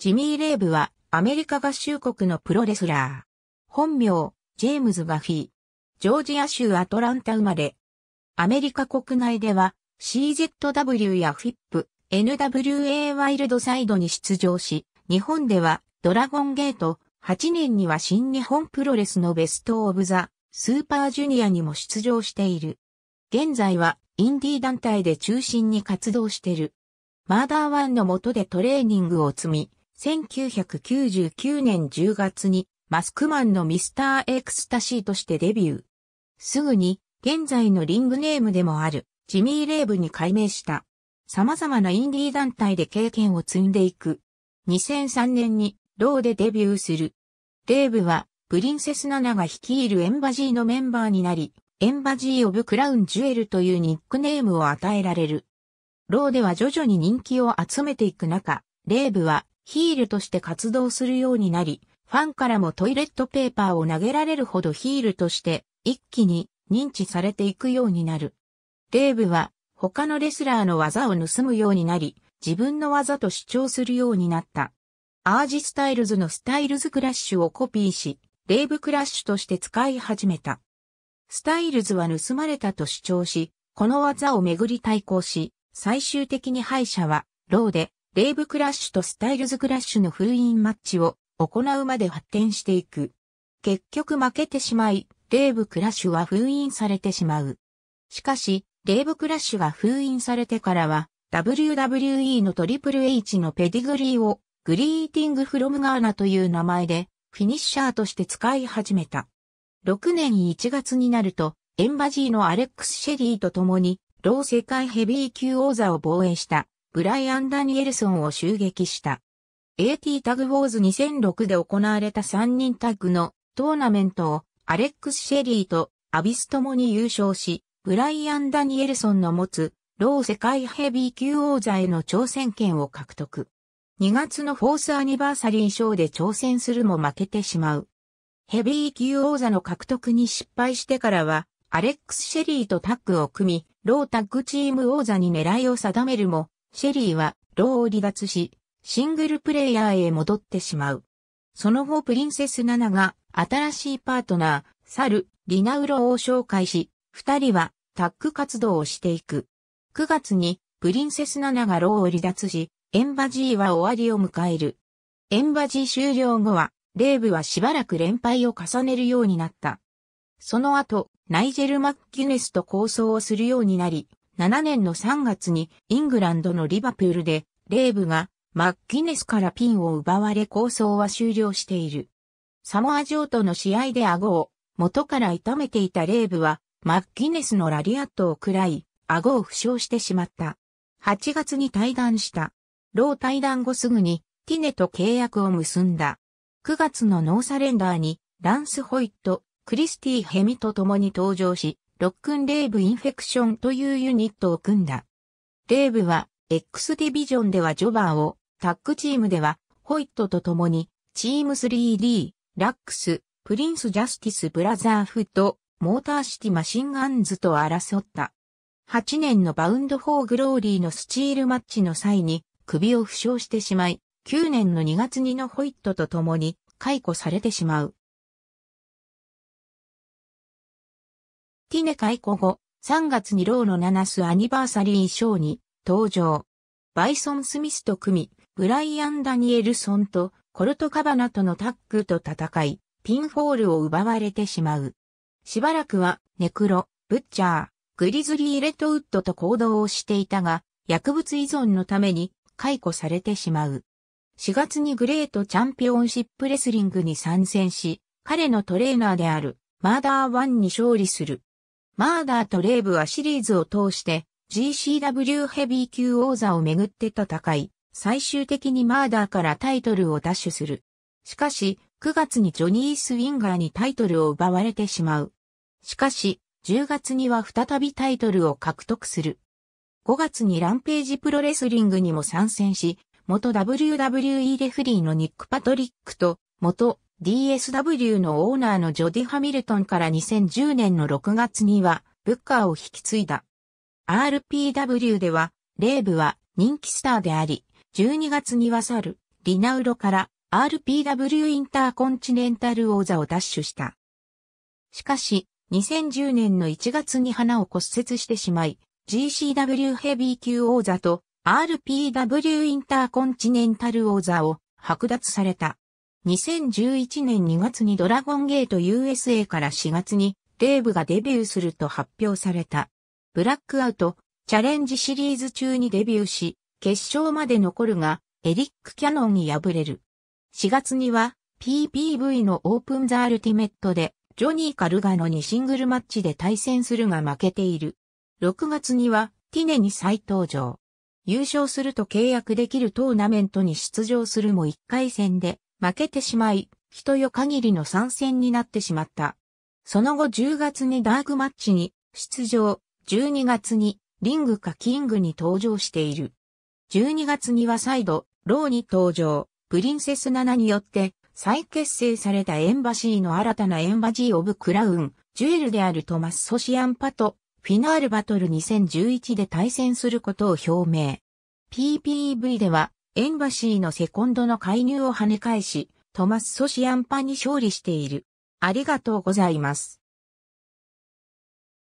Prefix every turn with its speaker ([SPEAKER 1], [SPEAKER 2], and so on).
[SPEAKER 1] ジミー・レーブはアメリカ合衆国のプロレスラー。本名、ジェームズ・バフィー。ジョージア州アトランタ生まれ。アメリカ国内では CZW や FIP、NWA ワイルドサイドに出場し、日本ではドラゴンゲート、8年には新日本プロレスのベストオブザ、スーパージュニアにも出場している。現在はインディー団体で中心に活動している。マーダーワンの下でトレーニングを積み、1999年10月にマスクマンのミスターエクスタシーとしてデビュー。すぐに現在のリングネームでもあるジミー・レーブに改名した。様々なインディー団体で経験を積んでいく。2003年にローでデビューする。レーブはプリンセス・ナナが率いるエンバジーのメンバーになり、エンバジー・オブ・クラウン・ジュエルというニックネームを与えられる。ローでは徐々に人気を集めていく中、レーブはヒールとして活動するようになり、ファンからもトイレットペーパーを投げられるほどヒールとして一気に認知されていくようになる。デーブは他のレスラーの技を盗むようになり、自分の技と主張するようになった。アージスタイルズのスタイルズクラッシュをコピーし、デーブクラッシュとして使い始めた。スタイルズは盗まれたと主張し、この技をめぐり対抗し、最終的に敗者は、ローでレイブクラッシュとスタイルズクラッシュの封印マッチを行うまで発展していく。結局負けてしまい、レイブクラッシュは封印されてしまう。しかし、レイブクラッシュが封印されてからは、WWE のトリプル H のペディグリーを、グリーティングフロムガーナという名前で、フィニッシャーとして使い始めた。6年1月になると、エンバジーのアレックス・シェリーと共に、ロー世界ヘビー級王座を防衛したブライアン・ダニエルソンを襲撃した。AT タグウォーズ2006で行われた3人タッグのトーナメントをアレックス・シェリーとアビスともに優勝し、ブライアン・ダニエルソンの持つロー世界ヘビー級王座への挑戦権を獲得。2月のフォースアニバーサリー賞で挑戦するも負けてしまう。ヘビー級王座の獲得に失敗してからは、アレックス・シェリーとタッグを組み、ロータッグチーム王座に狙いを定めるも、シェリーは牢を離脱し、シングルプレイヤーへ戻ってしまう。その後プリンセスナナが新しいパートナー、サル、リナウロを紹介し、二人はタッグ活動をしていく。9月にプリンセスナナが牢を離脱し、エンバジーは終わりを迎える。エンバジー終了後は、レーブはしばらく連敗を重ねるようになった。その後、ナイジェル・マッキュネスと構想をするようになり、7年の3月にイングランドのリバプールで、レーブがマッキネスからピンを奪われ構想は終了している。サモア城との試合で顎を元から痛めていたレーブはマッキネスのラリアットを喰らい、顎を負傷してしまった。8月に退団した。老退団後すぐにティネと契約を結んだ。9月のノーサレンダーにランス・ホイット、クリスティ・ヘミと共に登場し、ロックンレイブインフェクションというユニットを組んだ。レイブは、X ディビジョンではジョバーを、タッグチームでは、ホイットと共に、チーム 3D、ラックス、プリンス・ジャスティス・ブラザーフット、モーターシティ・マシンガンズと争った。8年のバウンド・フォー・グローリーのスチールマッチの際に首を負傷してしまい、9年の2月にのホイットと共に解雇されてしまう。ティネ解雇後、3月にローの7スアニバーサリーショーに登場。バイソン・スミスと組み、ブライアン・ダニエルソンとコルト・カバナとのタッグと戦い、ピンホールを奪われてしまう。しばらくは、ネクロ、ブッチャー、グリズリー・レッドウッドと行動をしていたが、薬物依存のために解雇されてしまう。4月にグレートチャンピオンシップレスリングに参戦し、彼のトレーナーであるマーダーワンに勝利する。マーダーとレイブはシリーズを通して GCW ヘビー級王座をめぐって戦い、最終的にマーダーからタイトルを奪取する。しかし、9月にジョニー・スウィンガーにタイトルを奪われてしまう。しかし、10月には再びタイトルを獲得する。5月にランページプロレスリングにも参戦し、元 WWE レフリーのニック・パトリックと元 DSW のオーナーのジョディ・ハミルトンから2010年の6月には、ブッカーを引き継いだ。RPW では、レーブは人気スターであり、12月には去る、リナウロから RPW インターコンチネンタル王座を奪取した。しかし、2010年の1月に花を骨折してしまい、GCW ヘビー級王座と RPW インターコンチネンタル王座を剥奪された。2011年2月にドラゴンゲート USA から4月にデーブがデビューすると発表された。ブラックアウト、チャレンジシリーズ中にデビューし、決勝まで残るが、エリック・キャノンに敗れる。4月には、PPV のオープン・ザ・アルティメットで、ジョニー・カルガノにシングルマッチで対戦するが負けている。6月には、ティネに再登場。優勝すると契約できるトーナメントに出場するも1回戦で、負けてしまい、人よ限りの参戦になってしまった。その後10月にダークマッチに出場、12月にリングかキングに登場している。12月には再度、ローに登場、プリンセス7によって再結成されたエンバシーの新たなエンバジー・オブ・クラウン、ジュエルであるトマス・ソシアンパと、フィナールバトル2011で対戦することを表明。PPV では、エンバシーのセコンドの介入を跳ね返し、トマス・ソシアンパに勝利している。ありがとうございます。